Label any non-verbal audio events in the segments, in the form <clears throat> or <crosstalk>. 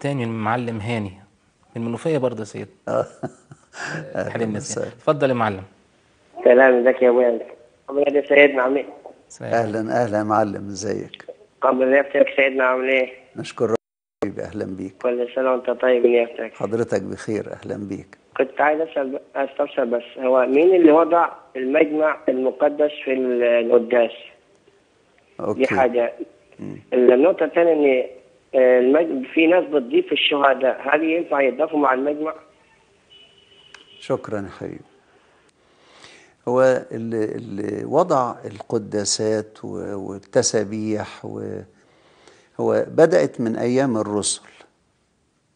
تاني المعلم هاني من منوفيه برضه سيد آه. <laughs> حليم آه. نسيان اتفضل يا معلم سلام ازيك يا ابويا قبل إيه يا سيدنا عامل ايه اهلا اهلا يا معلم ازيك قبل نفسك سيدنا عامل ايه نشكر حبيبي اهلا بيك كل سنه وانت طيب نيابتك حضرتك بخير اهلا بيك كنت عايز اسال استفسر بس هو مين اللي وضع المجمع المقدس في القداس؟ اوكي دي حاجه النقطه الثانيه ان آه، المج... في ناس بتضيف الشهداء هل ينفع يضافوا مع المجمع؟ شكرا حبيبي هو اللي وضع القداسات والتسابيح و هو بدأت من أيام الرسل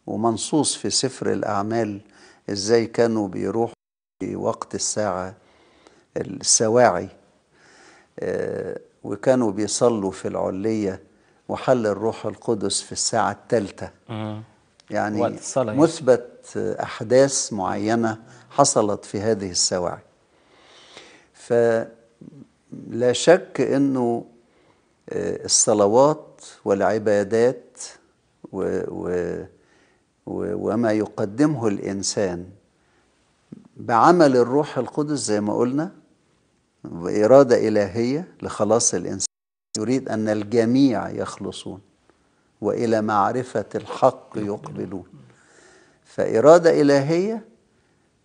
ومنصوص في سفر الأعمال إزاي كانوا بيروحوا في وقت الساعة السواعي آه، وكانوا بيصلوا في العليه وحل الروح القدس في الساعة الثالثة يعني, يعني مثبت أحداث معينة حصلت في هذه السواعي فلا شك أنه آه، الصلوات والعبادات و و وما يقدمه الإنسان بعمل الروح القدس زي ما قلنا بإرادة إلهية لخلاص الإنسان يريد أن الجميع يخلصون وإلى معرفة الحق يقبلون فإرادة إلهية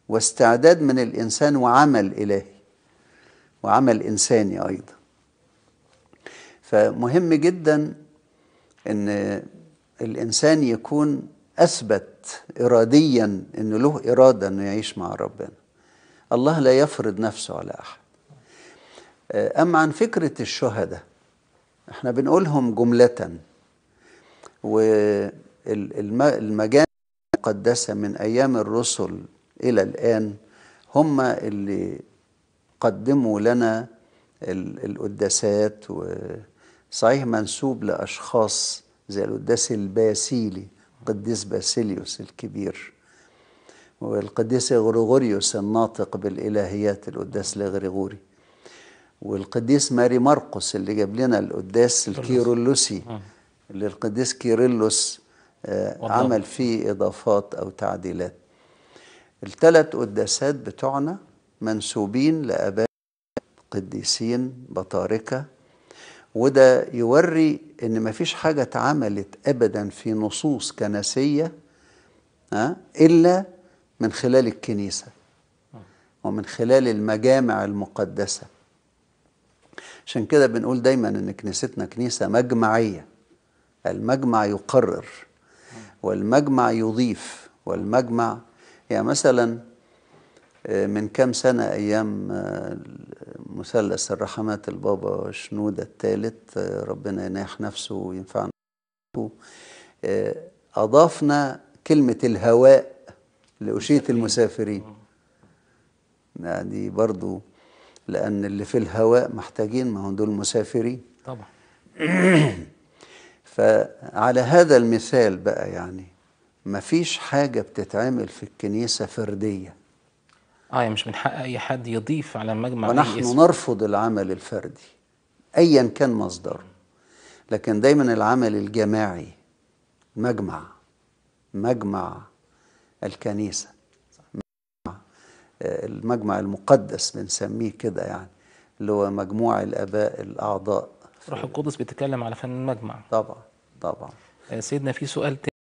واستعداد من الإنسان وعمل إلهي وعمل إنساني أيضا فمهم جدا أن الإنسان يكون أثبت إراديا أنه له إرادة أنه يعيش مع ربنا الله لا يفرض نفسه على أحد أما عن فكرة الشهداء احنا بنقولهم جملة والمجان المقدسة من أيام الرسل إلى الآن هم اللي قدموا لنا القداسات وصحيح منسوب لأشخاص زي القداس الباسيلي قديس باسيليوس الكبير والقديس غريغوريوس الناطق بالإلهيات القداس الغريغوري والقديس ماري مرقس اللي جاب لنا القداس الكيرلوسي اللي آه. القديس كيرلس آه، عمل فيه إضافات أو تعديلات الثلاث قداسات بتوعنا منسوبين لآباء قديسين بطاركة وده يوري ان مفيش حاجة اتعملت ابدا في نصوص كنسية آه، الا من خلال الكنيسة ومن خلال المجامع المقدسة عشان كده بنقول دايما ان كنيستنا كنيسه مجمعيه المجمع يقرر والمجمع يضيف والمجمع يعني مثلا آه، من كام سنة أيام آه، مثلث الرحمات البابا شنودة الثالث آه، ربنا يناح نفسه وينفعنا أضافنا كلمة الهواء لأشية المسافرين دي يعني برضو لأن اللي في الهواء محتاجين ما هم دول مسافرين طبعا <clears throat> فعلى هذا المثال بقى يعني ما فيش حاجة بتتعمل في الكنيسة فردية اه يعني مش من حق أي حد يضيف على مجمع ونحن أي نرفض العمل الفردي أيا كان مصدره لكن دايما العمل الجماعي مجمع مجمع الكنيسه المجمع المقدس بنسميه كده يعني اللي هو مجموع الآباء الأعضاء روح القدس بيتكلم على فن المجمع طبعا طبعا آه، سيدنا في سؤال تاني